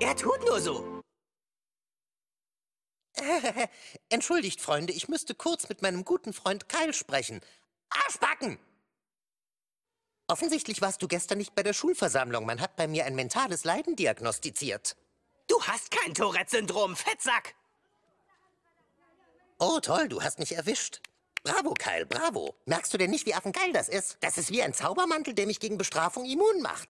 Er tut nur so. Entschuldigt, Freunde, ich müsste kurz mit meinem guten Freund Kyle sprechen. Arschbacken! Offensichtlich warst du gestern nicht bei der Schulversammlung. Man hat bei mir ein mentales Leiden diagnostiziert. Du hast kein Tourette-Syndrom, Fettsack! Oh, toll, du hast mich erwischt. Bravo, Kyle, bravo. Merkst du denn nicht, wie affengeil das ist? Das ist wie ein Zaubermantel, der mich gegen Bestrafung immun macht.